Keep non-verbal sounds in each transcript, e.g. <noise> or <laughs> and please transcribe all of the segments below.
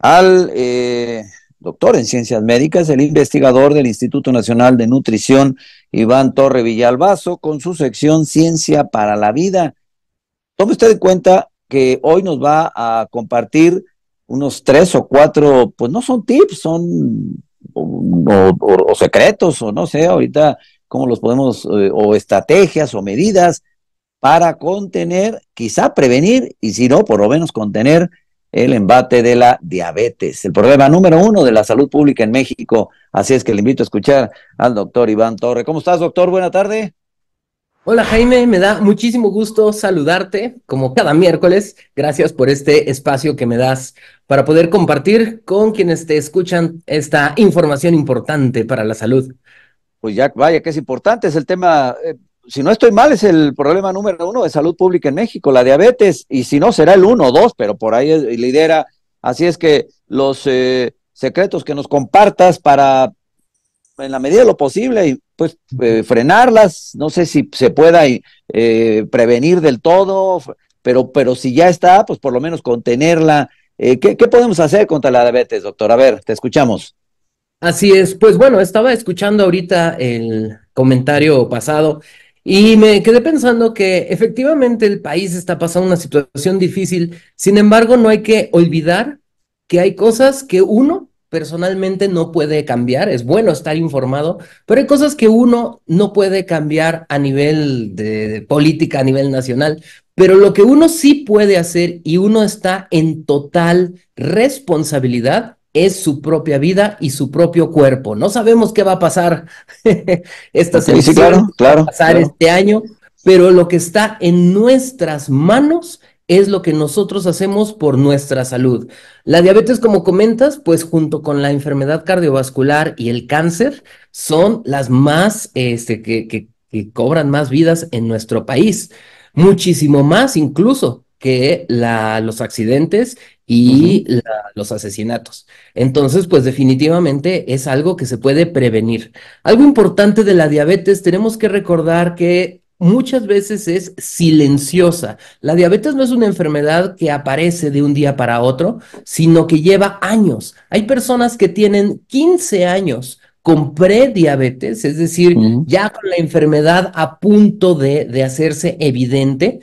al eh, doctor en ciencias médicas, el investigador del Instituto Nacional de Nutrición, Iván Torre Villalbazo, con su sección Ciencia para la Vida. Tome usted en cuenta que hoy nos va a compartir unos tres o cuatro, pues no son tips, son o, secretos o no sé, ahorita cómo los podemos, eh, o estrategias o medidas para contener, quizá prevenir, y si no, por lo menos contener el embate de la diabetes, el problema número uno de la salud pública en México. Así es que le invito a escuchar al doctor Iván Torre. ¿Cómo estás, doctor? Buena tarde. Hola Jaime, me da muchísimo gusto saludarte como cada miércoles. Gracias por este espacio que me das para poder compartir con quienes te escuchan esta información importante para la salud. Pues ya, vaya que es importante, es el tema eh, si no estoy mal, es el problema número uno de salud pública en México, la diabetes, y si no, será el uno o dos, pero por ahí lidera. Así es que los eh, secretos que nos compartas para, en la medida de lo posible, pues eh, frenarlas, no sé si se pueda eh, prevenir del todo, pero, pero si ya está, pues por lo menos contenerla. ¿Qué podemos hacer contra la diabetes, doctor? A ver, te escuchamos. Así es, pues bueno, estaba escuchando ahorita el comentario pasado y me quedé pensando que efectivamente el país está pasando una situación difícil, sin embargo no hay que olvidar que hay cosas que uno personalmente no puede cambiar, es bueno estar informado, pero hay cosas que uno no puede cambiar a nivel de, política, a nivel nacional, pero lo que uno sí puede hacer y uno está en total responsabilidad es su propia vida y su propio cuerpo. No sabemos qué va a pasar <laughs> esta semana, claro, este año, pero lo que está en nuestras manos es lo que nosotros hacemos por nuestra salud. La diabetes, como comentas, pues junto con la enfermedad cardiovascular y el cáncer, son las más este, que cobran más vidas en nuestro país, muchísimo más incluso que los accidentes y los asesinatos. Entonces, pues definitivamente es algo que se puede prevenir. Algo importante de la diabetes, tenemos que recordar que muchas veces es silenciosa. La diabetes no es una enfermedad que aparece de un día para otro, sino que lleva años. Hay personas que tienen 15 años con prediabetes, es decir, ya con la enfermedad a punto de, de hacerse evidente,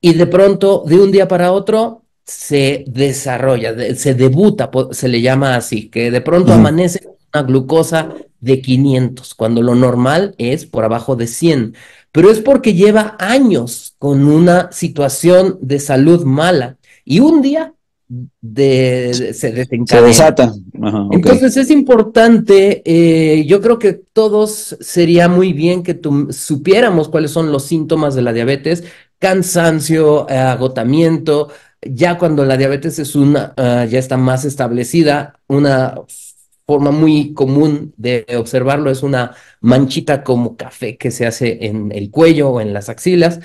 y de pronto, de un día para otro, se desarrolla, se debuta, se le llama así, que de pronto amanece una glucosa de 500, cuando lo normal es por abajo de 100. Pero es porque lleva años con una situación de salud mala y un día se desencadena. Se desata. Entonces es importante, eh, yo creo que todos sería muy bien que supiéramos cuáles son los síntomas de la diabetes, cansancio, eh, agotamiento. Ya cuando la diabetes es una, eh, ya está más establecida, una forma muy común de observarlo es una manchita como café que se hace en el cuello o en las axilas,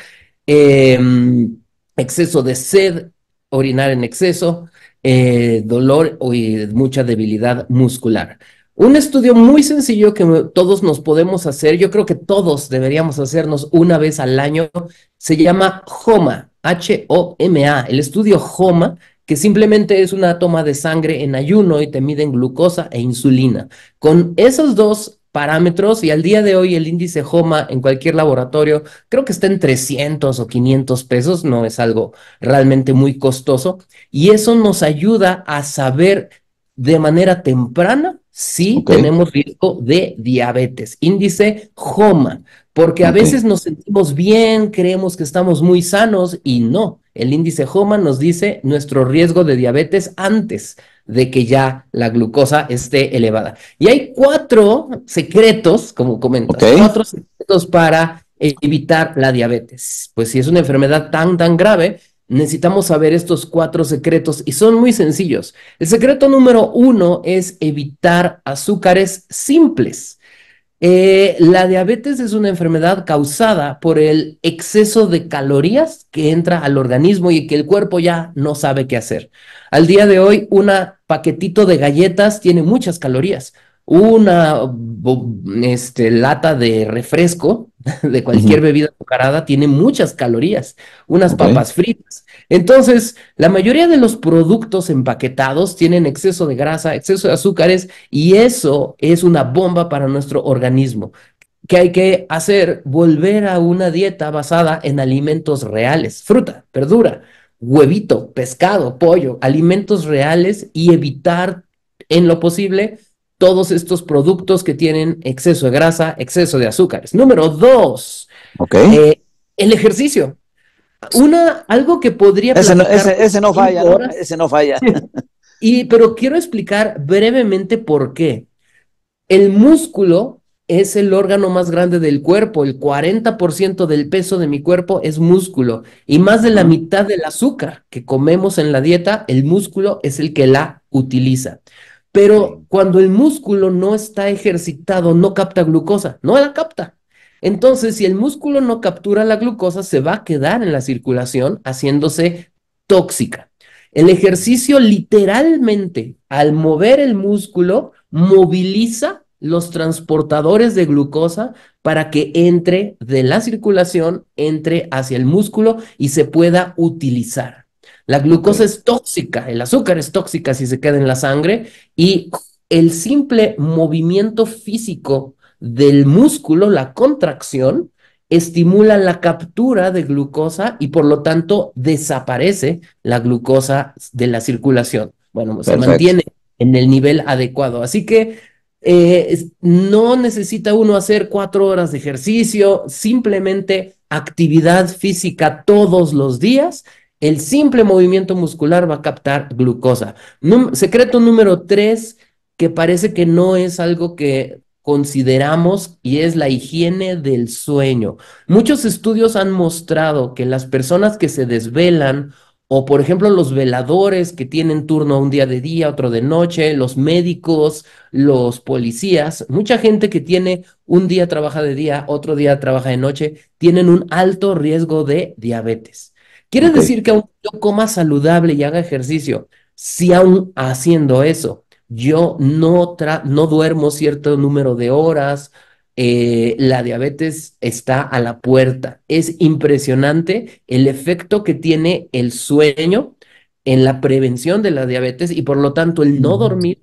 em, exceso de sed, orinar en exceso, eh, dolor y mucha debilidad muscular. Un estudio muy sencillo que todos nos podemos hacer, yo creo que todos deberíamos hacernos una vez al año, se llama HOMA, H-O-M-A, el estudio HOMA, que simplemente es una toma de sangre en ayuno y te miden glucosa e insulina. Con esos dos parámetros y al día de hoy el índice HOMA en cualquier laboratorio creo que está en 300 o 500 pesos, no es algo realmente muy costoso y eso nos ayuda a saber de manera temprana, sí tenemos riesgo de diabetes, índice HOMA, porque a veces nos sentimos bien, creemos que estamos muy sanos y no. El índice HOMA nos dice nuestro riesgo de diabetes antes de que ya la glucosa esté elevada. Y hay cuatro secretos, como comentas, cuatro secretos para evitar la diabetes. Pues si es una enfermedad tan, tan grave, necesitamos saber estos cuatro secretos y son muy sencillos. El secreto número uno es evitar azúcares simples. Eh, la diabetes es una enfermedad causada por el exceso de calorías que entra al organismo y que el cuerpo ya no sabe qué hacer. Al día de hoy, un paquetito de galletas tiene muchas calorías. Una este, lata de refresco <laughs> de cualquier bebida azucarada tiene muchas calorías. Unas papas fritas entonces, la mayoría de los productos empaquetados tienen exceso de grasa, exceso de azúcares y eso es una bomba para nuestro organismo que hay que hacer volver a una dieta basada en alimentos reales, fruta, verdura, huevito, pescado, pollo, alimentos reales y evitar en lo posible todos estos productos que tienen exceso de grasa, exceso de azúcares. Número dos, eh, el ejercicio. Una, algo que podría... Ese no, ese, falla, ese no falla. y, pero quiero explicar brevemente por qué. El músculo es el órgano más grande del cuerpo. El 40% del peso de mi cuerpo es músculo. Y más de la mitad del azúcar que comemos en la dieta, el músculo es el que la utiliza. Pero cuando el músculo no está ejercitado, no capta glucosa, no la capta. Entonces, si el músculo no captura la glucosa, se va a quedar en la circulación haciéndose tóxica. El ejercicio literalmente, al mover el músculo, moviliza los transportadores de glucosa para que entre de la circulación, entre hacia el músculo y se pueda utilizar. La glucosa es tóxica, el azúcar es tóxica si se queda en la sangre y el simple movimiento físico del músculo, la contracción, estimula la captura de glucosa y por lo tanto desaparece la glucosa de la circulación. Bueno, se mantiene en el nivel adecuado. Así que eh, no necesita uno hacer cuatro horas de ejercicio, simplemente actividad física todos los días. El simple movimiento muscular va a captar glucosa. secreto número tres, que parece que no es algo que consideramos y es la higiene del sueño. Muchos estudios han mostrado que las personas que se desvelan o por ejemplo los veladores que tienen turno un día de día, otro de noche, los médicos, los policías, mucha gente que tiene un día trabaja de día, otro día trabaja de noche, tienen un alto riesgo de diabetes. Quiere decir que aún yo coma saludable y haga ejercicio, si aún haciendo eso yo no, no duermo cierto número de horas, eh, la diabetes está a la puerta. Es impresionante el efecto que tiene el sueño en la prevención de la diabetes y por lo tanto el no dormir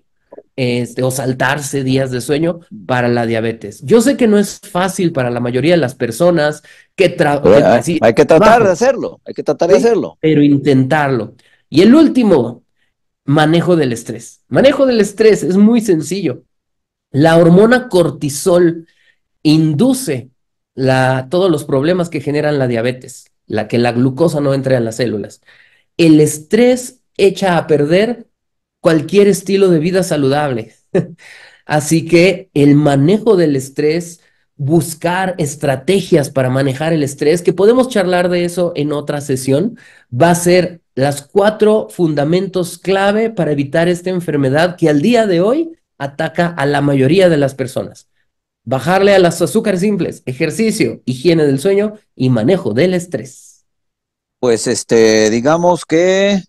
este, o saltarse días de sueño para la diabetes. Yo sé que no es fácil para la mayoría de las personas que hay, que tratar de hacerlo, hay que tratar de hacerlo. Pero intentarlo. Y el último, manejo del estrés. Manejo del estrés es muy sencillo. La hormona cortisol induce la, todos los problemas que generan la diabetes, la que la glucosa no entre en las células. El estrés echa a perder cualquier estilo de vida saludable. <laughs> Así que el manejo del estrés buscar estrategias para manejar el estrés, que podemos charlar de eso en otra sesión, va a ser las cuatro fundamentos clave para evitar esta enfermedad que al día de hoy ataca a la mayoría de las personas. Bajarle a las azúcares simples, ejercicio, higiene del sueño y manejo del estrés. Pues este, digamos que,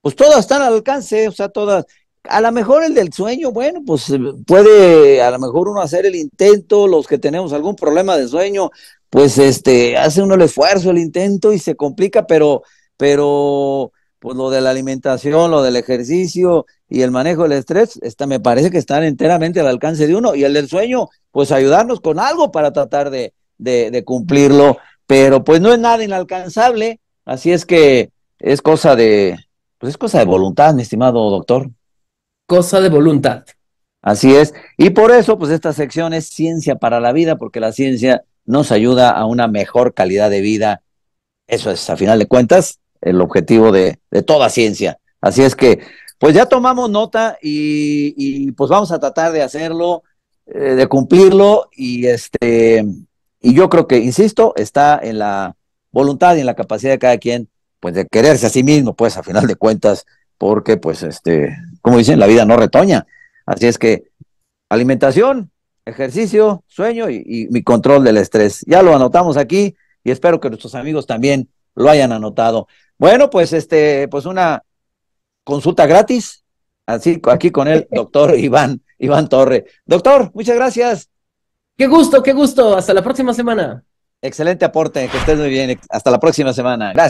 pues todas están al alcance, o sea, todas a lo mejor el del sueño, bueno, pues eh, puede a lo mejor uno hacer el intento, los que tenemos algún problema de sueño, pues este, hace uno el esfuerzo, el intento y se complica, pero, pero, pues lo de la alimentación, lo del ejercicio y el manejo del estrés, está, me parece que están enteramente al alcance de uno. Y el del sueño, pues ayudarnos con algo para tratar de, de cumplirlo, pero pues no es nada inalcanzable, así es que es cosa de, pues es cosa de voluntad, mi estimado doctor cosa de voluntad. Así es. Y por eso, pues esta sección es ciencia para la vida, porque la ciencia nos ayuda a una mejor calidad de vida. Eso es, a final de cuentas, el objetivo de, toda ciencia. Así es que, pues ya tomamos nota y, pues vamos a tratar de hacerlo, eh, de cumplirlo y este, y yo creo que, insisto, está en la voluntad y en la capacidad de cada quien, pues de quererse a sí mismo, pues a final de cuentas, porque pues este, como dicen, la vida no retoña. Así es que alimentación, ejercicio, sueño y, mi control del estrés. Ya lo anotamos aquí y espero que nuestros amigos también lo hayan anotado. Bueno, pues este, pues una consulta gratis, así aquí con el doctor <laughs> Iván, Iván Torre. Doctor, muchas gracias. Qué gusto, qué gusto. Hasta la próxima semana. Excelente aporte, que estés muy bien. Hasta la próxima semana. Gracias.